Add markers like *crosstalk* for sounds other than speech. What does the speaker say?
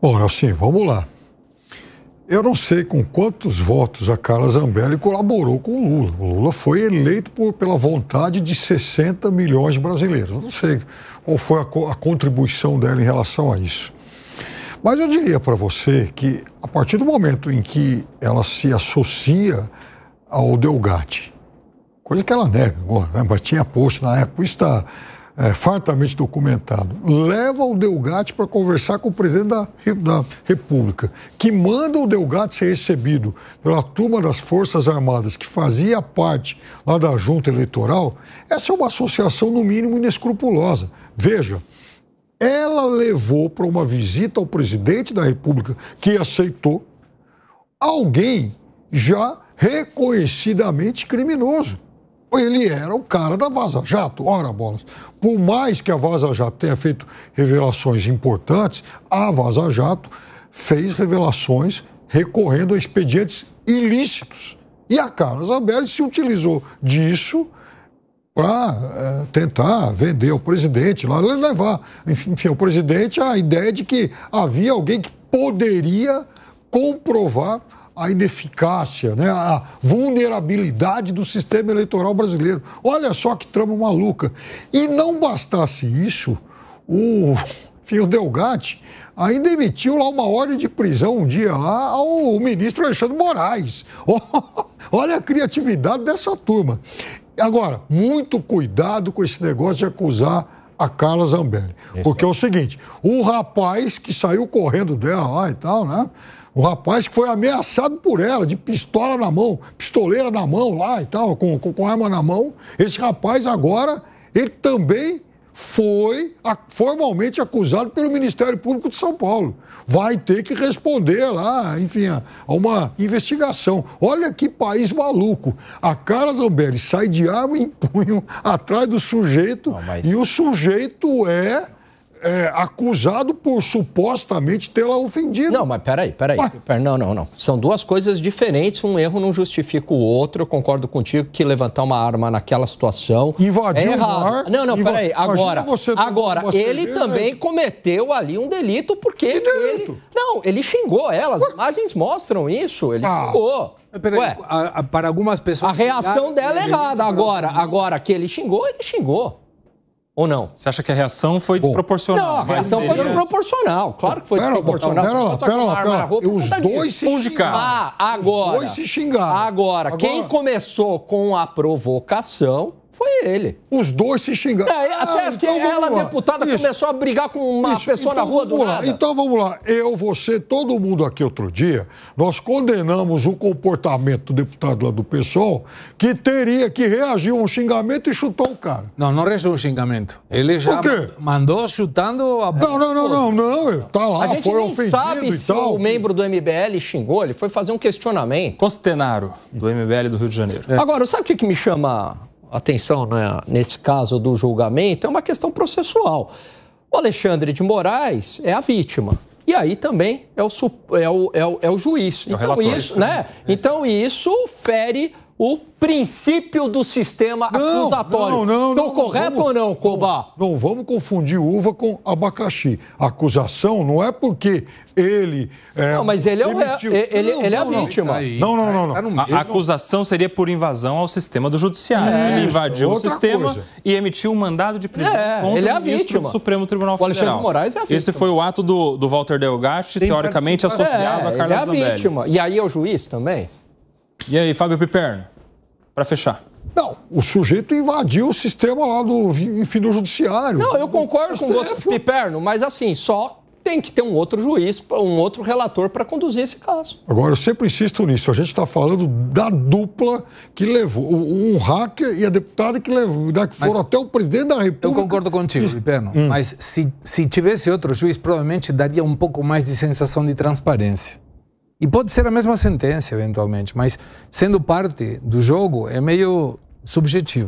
Bom, assim, vamos lá. Eu não sei com quantos votos a Carla Zambelli colaborou com o Lula. O Lula foi eleito por, pela vontade de 60 milhões de brasileiros. Eu não sei qual foi a, a contribuição dela em relação a isso. Mas eu diria para você que a partir do momento em que ela se associa ao Delgatti, coisa que ela nega agora, né? mas tinha posto na época, isso está é, fartamente documentado, leva o Delgate para conversar com o presidente da, da, República, que manda o Delgate ser recebido pela turma das Forças Armadas, que fazia parte lá da junta eleitoral, essa é uma associação, no mínimo, inescrupulosa. Veja, ela levou para uma visita ao presidente da República, que aceitou, alguém já reconhecidamente criminoso ele era o cara da Vaza Jato, ora bolas. Por mais que a Vaza Jato tenha feito revelações importantes, a Vaza Jato fez revelações recorrendo a expedientes ilícitos. E a Carla Zambelli se utilizou disso para é, eh, tentar vender ao presidente, lá levar, enfim, ao presidente a ideia de que havia alguém que poderia comprovar a ineficácia, né, a vulnerabilidade do sistema eleitoral brasileiro. Olha só que trama maluca. E não bastasse isso, o *laughs* Fio Delgatti ainda emitiu lá uma ordem de prisão um dia lá ao ministro Alexandre Moraes. *laughs* Olha a criatividade dessa turma. Agora, muito cuidado com esse negócio de acusar a Carla Zambelli. Porque é o seguinte, o rapaz que saiu correndo dela lá e tal, né? O rapaz que foi ameaçado por ela, de pistola na mão, pistoleira na mão lá e tal, com, com, com arma na mão. Esse rapaz agora, ele também foi formalmente acusado pelo Ministério Público de São Paulo. Vai ter que responder lá, enfim, a uma investigação. Olha que país maluco. A Carla Zambelli sai de arma em punho *laughs* atrás do sujeito Não, mas... e o sujeito é é, acusado por supostamente tê-la ofendido. Não, mas peraí, peraí. Mas... não, não, não. São duas coisas diferentes. Um erro não justifica o outro. Eu concordo contigo que levantar uma arma naquela situação. É Invadiu é errado. Mar, não, não, invad... peraí. Agora, tá- agora ele né? também cometeu ali um delito, porque. Que delito? Ele... Não, ele xingou ela. As imagens mostram isso. Ele ah. xingou. Peraí, Ué, a, a, para algumas pessoas. A reação xingar, dela é errada. Agora, agora que ele xingou, ele xingou. Ou não? Você acha que a reação foi Bom, desproporcional? Não, a reação foi desproporcional. Claro que foi pera desproporcional. Pera lá, pera lá, pera lá. Os dois se xingaram. Ah, agora. Os dois se xingaram. Agora, agora, quem começou com a provocação foi ele. Os dois se xingaram. É, ah, então ela, deputada, Isso. começou a brigar com uma Isso. pessoa então, na rua do lá. Nada. Então vamos lá. Eu, você, todo mundo aqui outro dia, nós condenamos o comportamento do deputado lá do PSOL que teria que reagir a um xingamento e chutou o cara. Não, não reagiu um xingamento. Ele já mandou chutando a Não, não, não, não, não. Tá lá, a gente foi nem ofendido sabe se o membro do MBL xingou, ele foi fazer um questionamento. Costenaro, do MBL do Rio de Janeiro. Agora, sabe o que, que me chama atenção né, nesse caso do julgamento, é uma questão processual. O Alexandre de Moraes é a vítima. E aí também é o, é o, é o, é o juiz. É então, relator, isso, né? Isso. Então isso fere o princípio do sistema não, acusatório. Não, não, Estou correto vamos, ou não, Cobá? Não, vamos confundir uva com abacaxi. Acusação não é porque ele. É, não, mas ele é, o, é ele, é a vítima. Não, não, não. Tá não. A, acusação seria por invasão ao sistema do judiciário. É, ele invadiu o sistema coisa. e emitiu um mandado de prisão é, contra ele é a vítima. O Supremo Tribunal Federal. O Alexandre Moraes é a vítima. Esse foi o ato do, do Walter Delgatti, teoricamente associado a é, Carla Zambelli. Ele é a vítima. E aí é o juiz também? E aí, Fábio Piperno, para fechar. Não, o sujeito invadiu o sistema lá do, fim do judiciário. Não, eu concordo com o Piperno, mas assim, só tem que ter um outro juiz, um outro relator para conduzir esse caso. Agora, eu sempre insisto nisso. A gente está falando da dupla que levou, um hacker e a deputada que levou, né, que foram mas até o presidente da República. Eu concordo contigo, Piperno, Hum. Mas se, se tivesse outro juiz, provavelmente daria um pouco mais de sensação de transparência. E pode ser a mesma sentença, eventualmente, mas sendo parte do jogo é meio subjetivo.